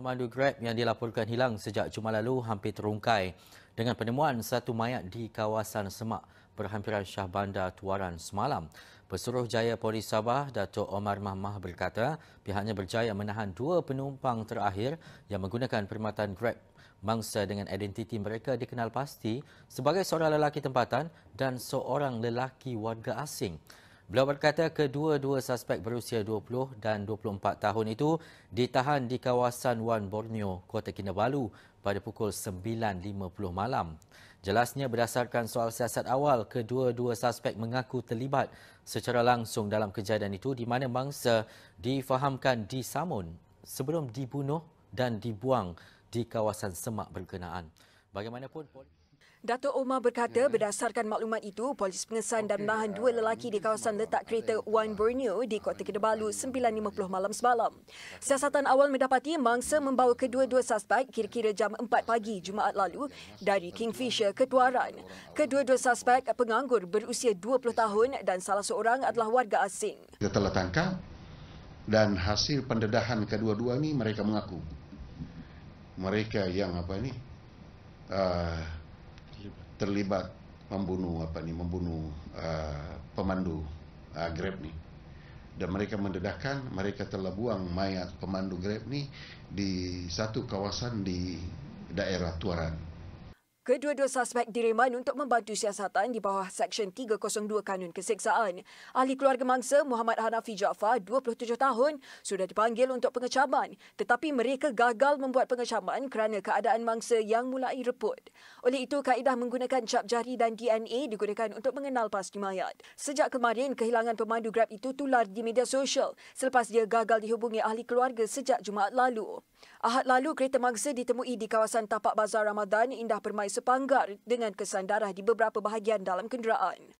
pemandu Grab yang dilaporkan hilang sejak Jumaat lalu hampir terungkai dengan penemuan satu mayat di kawasan Semak berhampiran Shah Bandar Tuaran semalam. Pesuruh Jaya Polis Sabah, Datuk Omar Mahmah berkata pihaknya berjaya menahan dua penumpang terakhir yang menggunakan perkhidmatan Grab mangsa dengan identiti mereka dikenal pasti sebagai seorang lelaki tempatan dan seorang lelaki warga asing. Beliau berkata kedua-dua suspek berusia 20 dan 24 tahun itu ditahan di kawasan Wan Borneo, Kota Kinabalu pada pukul 9.50 malam. Jelasnya berdasarkan soal siasat awal, kedua-dua suspek mengaku terlibat secara langsung dalam kejadian itu di mana mangsa difahamkan disamun sebelum dibunuh dan dibuang di kawasan semak berkenaan. Bagaimanapun, polis... Datuk Omar berkata hmm. berdasarkan maklumat itu, polis pengesan dan menahan dua lelaki di kawasan letak kereta Wine Borneo di Kota Kedebalu 9.50 malam semalam. Siasatan awal mendapati mangsa membawa kedua-dua suspek kira-kira jam 4 pagi Jumaat lalu dari Kingfisher ke Tuaran. Kedua-dua suspek penganggur berusia 20 tahun dan salah seorang adalah warga asing. Kita telah tangkap dan hasil pendedahan kedua-dua ini mereka mengaku. Mereka yang apa ini... Uh, ah, terlibat membunuh apa ni membunuh uh, pemandu uh, Grab ni dan mereka mendedahkan mereka telah buang mayat pemandu Grab ni di satu kawasan di daerah Tuaran Kedua-dua suspek direman untuk membantu siasatan di bawah Seksyen 302 Kanun Keseksaan. Ahli keluarga mangsa Muhammad Hanafi Jaafar, 27 tahun, sudah dipanggil untuk pengecaman tetapi mereka gagal membuat pengecaman kerana keadaan mangsa yang mulai reput. Oleh itu, kaedah menggunakan cap jari dan DNA digunakan untuk mengenal pasti mayat. Sejak kemarin, kehilangan pemandu Grab itu tular di media sosial selepas dia gagal dihubungi ahli keluarga sejak Jumaat lalu. Ahad lalu, kereta mangsa ditemui di kawasan Tapak Bazar Ramadan Indah Permai sepanggar dengan kesan darah di beberapa bahagian dalam kenderaan.